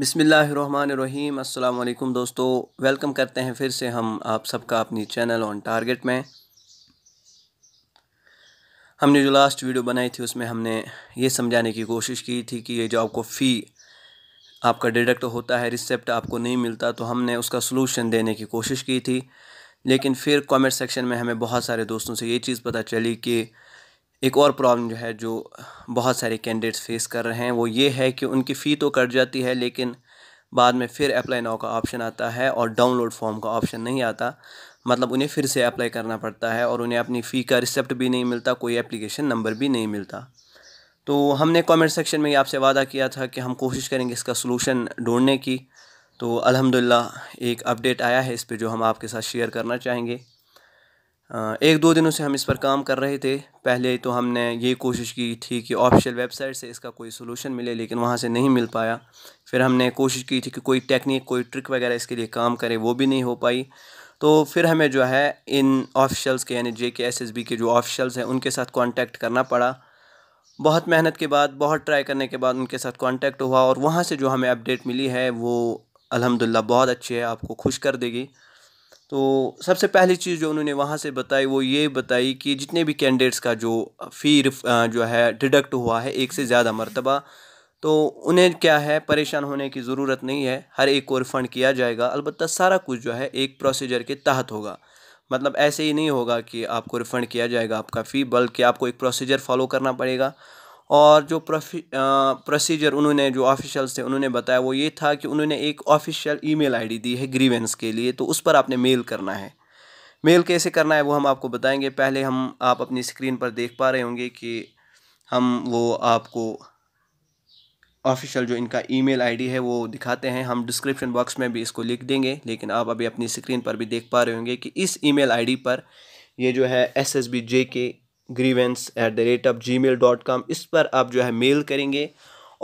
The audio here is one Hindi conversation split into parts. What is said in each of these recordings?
बिसमीम् अल्लाम दोस्तों वेलकम करते हैं फिर से हम आप सबका अपनी चैनल ऑन टारगेट में हमने जो लास्ट वीडियो बनाई थी उसमें हमने ये समझाने की कोशिश की थी कि ये जो आपको फ़ी आपका डिडक्ट होता है रिसेप्ट आपको नहीं मिलता तो हमने उसका सलूशन देने की कोशिश की थी लेकिन फिर कमेंट सेक्शन में हमें बहुत सारे दोस्तों से ये चीज़ पता चली कि एक और प्रॉब्लम जो है जो बहुत सारे कैंडिडेट्स फेस कर रहे हैं वो ये है कि उनकी फ़ी तो कट जाती है लेकिन बाद में फिर अप्लाई नाउ का ऑप्शन आता है और डाउनलोड फॉर्म का ऑप्शन नहीं आता मतलब उन्हें फिर से अप्लाई करना पड़ता है और उन्हें अपनी फ़ी का रिसिप्ट भी नहीं मिलता कोई एप्लीकेशन नंबर भी नहीं मिलता तो हमने कमेंट सेक्शन में आपसे वादा किया था कि हम कोशिश करेंगे इसका सलूशन ढूंढने की तो अल्हम्दुलिल्लाह एक अपडेट आया है इस पर जो हम आपके साथ शेयर करना चाहेंगे एक दो दिनों से हम इस पर काम कर रहे थे पहले तो हमने ये कोशिश की थी कि ऑफिशियल वेबसाइट से इसका कोई सोलूशन मिले लेकिन वहाँ से नहीं मिल पाया फिर हमने कोशिश की थी कि कोई टेक्निक कोई ट्रिक वगैरह इसके लिए काम करे वो भी नहीं हो पाई तो फिर हमें जो है इन ऑफिशल्स के यानी जे के एस एस बी के जो ऑफिशल्स हैं उनके साथ कॉन्टैक्ट करना पड़ा बहुत मेहनत के बाद बहुत ट्राई करने के बाद उनके साथ कॉन्टेक्ट हुआ और वहाँ से जो हमें अपडेट मिली है वो अलहमदिल्ला बहुत अच्छी है आपको खुश कर देगी तो सबसे पहली चीज़ जो उन्होंने वहाँ से बताई वो ये बताई कि जितने भी कैंडिडेट्स का जो फ़ी जो है डिडक्ट हुआ है एक से ज़्यादा मरतबा तो उन्हें क्या है परेशान होने की ज़रूरत नहीं है हर एक को रिफ़ंड किया जाएगा अलबत्त सारा कुछ जो है एक प्रोसीजर के तहत होगा मतलब ऐसे ही नहीं होगा कि आपको रिफ़ंड किया जाएगा आपका फ़ी बल्कि आपको एक प्रोसीजर फॉलो करना पड़ेगा और जो प्रोसीजर उन्होंने जो ऑफिशियल्स थे उन्होंने बताया वो ये था कि उन्होंने एक ऑफिशियल ईमेल आईडी दी है ग्रीवेंस के लिए तो उस पर आपने मेल करना है मेल कैसे करना है वो हम आपको बताएंगे पहले हम आप अपनी स्क्रीन पर देख पा रहे होंगे कि हम वो आपको ऑफिशियल जो इनका ईमेल आईडी है वो दिखाते हैं हम डिस्क्रिप्शन बॉक्स में भी इसको लिख देंगे लेकिन आप अभी अपनी स्क्रीन पर भी देख पा रहे होंगे कि इस ईमेल आईडी पर ये जो है S S B J K grievance at the rate of Gmail dot com इस पर आप जो है मेल करेंगे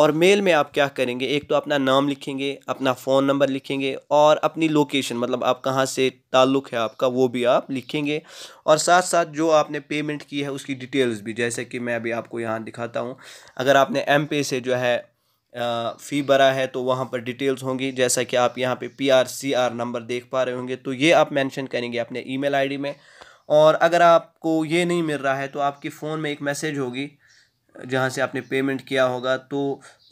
और मेल में आप क्या करेंगे एक तो अपना नाम लिखेंगे अपना फ़ोन नंबर लिखेंगे और अपनी लोकेशन मतलब आप कहाँ से ताल्लुक़ है आपका वो भी आप लिखेंगे और साथ साथ जो आपने पेमेंट की है उसकी डिटेल्स भी जैसे कि मैं अभी आपको यहाँ दिखाता हूँ अगर आपने एम पे से जो है फ़ी भरा है तो वहाँ पर डिटेल्स होंगी जैसा कि आप यहाँ पे P R C R number देख पा रहे होंगे तो ये आप मेंशन करेंगे अपने ईमेल आईडी में और अगर आपको ये नहीं मिल रहा है तो आपके फ़ोन में एक मैसेज होगी जहाँ से आपने पेमेंट किया होगा तो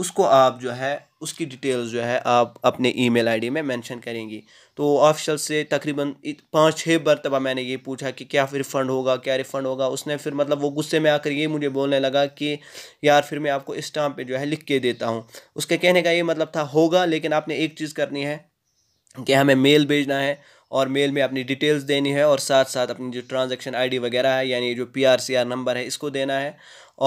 उसको आप जो है उसकी डिटेल्स जो है आप अपने ईमेल आईडी में मेंशन करेंगी तो ऑफिशल से तकरीबन पाँच छः मरतबा मैंने ये पूछा कि क्या रिफ़ंड होगा क्या रिफ़ंड होगा उसने फिर मतलब वो गुस्से में आकर ये मुझे बोलने लगा कि यार फिर मैं आपको स्टाम्प पे जो है लिख के देता हूँ उसके कहने का ये मतलब था होगा लेकिन आपने एक चीज़ करनी है कि हमें मेल भेजना है और मेल में अपनी डिटेल्स देनी है और साथ साथ अपनी जो ट्रांजेक्शन आई वगैरह है यानी जो पी नंबर है इसको देना है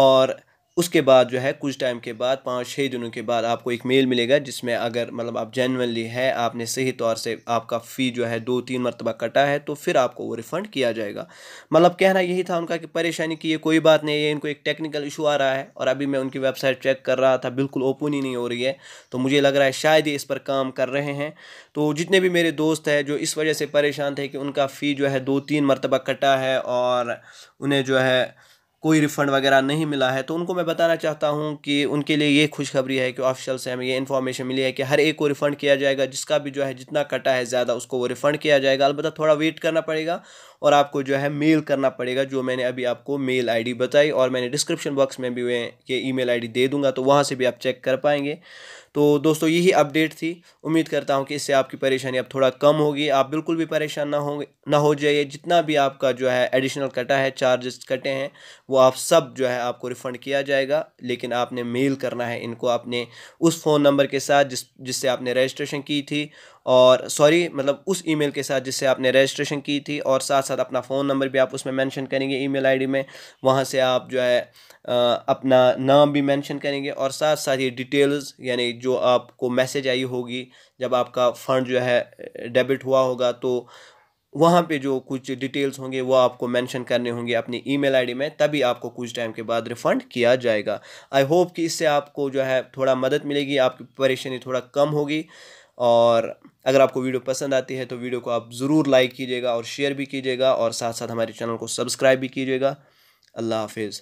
और उसके बाद जो है कुछ टाइम के बाद पाँच छः दिनों के बाद आपको एक मेल मिलेगा जिसमें अगर मतलब आप जेनवनली है आपने सही तौर से आपका फ़ी जो है दो तीन मरतबा कटा है तो फिर आपको वो रिफ़ंड किया जाएगा मतलब कहना यही था उनका कि परेशानी की ये कोई बात नहीं है इनको एक टेक्निकल इशू आ रहा है और अभी मैं उनकी वेबसाइट चेक कर रहा था बिल्कुल ओपन ही नहीं हो रही है तो मुझे लग रहा है शायद ये इस पर काम कर रहे हैं तो जितने भी मेरे दोस्त हैं जो इस वजह से परेशान थे कि उनका फ़ी जो है दो तीन मरतबा कटा है और उन्हें जो है कोई रिफ़ंड वगैरह नहीं मिला है तो उनको मैं बताना चाहता हूँ कि उनके लिए ये खुशखबरी है कि ऑफिशियल से हमें ये इन्फॉर्मेशन मिली है कि हर एक को रिफ़ंड किया जाएगा जिसका भी जो है जितना कटा है ज़्यादा उसको वो रिफ़ंड किया जाएगा अलबत्त थोड़ा वेट करना पड़ेगा और आपको जो है मेल करना पड़ेगा जो मैंने अभी आपको मेल आई बताई और मैंने डिस्क्रिप्शन बॉक्स में भी ये ई मेल दे दूंगा तो वहाँ से भी आप चेक कर पाएंगे तो दोस्तों यही अपडेट थी उम्मीद करता हूँ कि इससे आपकी परेशानी अब थोड़ा कम होगी आप बिल्कुल भी परेशान ना होंगे ना हो जाइए जितना भी आपका जो है एडिशनल कटा है चार्जेस कटे हैं वो आप सब जो है आपको रिफ़ंड किया जाएगा लेकिन आपने मेल करना है इनको अपने उस फ़ोन नंबर के साथ जिस जिससे आपने रजिस्ट्रेशन की थी और सॉरी मतलब उस ईमेल के साथ जिससे आपने रजिस्ट्रेशन की थी और साथ साथ अपना फ़ोन नंबर भी आप उसमें मेंशन करेंगे ईमेल आईडी में वहाँ से आप जो है अपना नाम भी मेंशन करेंगे और साथ साथ ये डिटेल्स यानी जो आपको मैसेज आई होगी जब आपका फ़ंड जो है डेबिट हुआ होगा तो वहाँ पे जो कुछ डिटेल्स होंगे वो आपको मेंशन करने होंगे अपनी ईमेल आईडी में तभी आपको कुछ टाइम के बाद रिफ़ंड किया जाएगा आई होप कि इससे आपको जो है थोड़ा मदद मिलेगी आपकी परेशानी थोड़ा कम होगी और अगर आपको वीडियो पसंद आती है तो वीडियो को आप ज़रूर लाइक कीजिएगा और शेयर भी कीजिएगा और साथ साथ हमारे चैनल को सब्सक्राइब भी कीजिएगा अल्लाह हाफिज़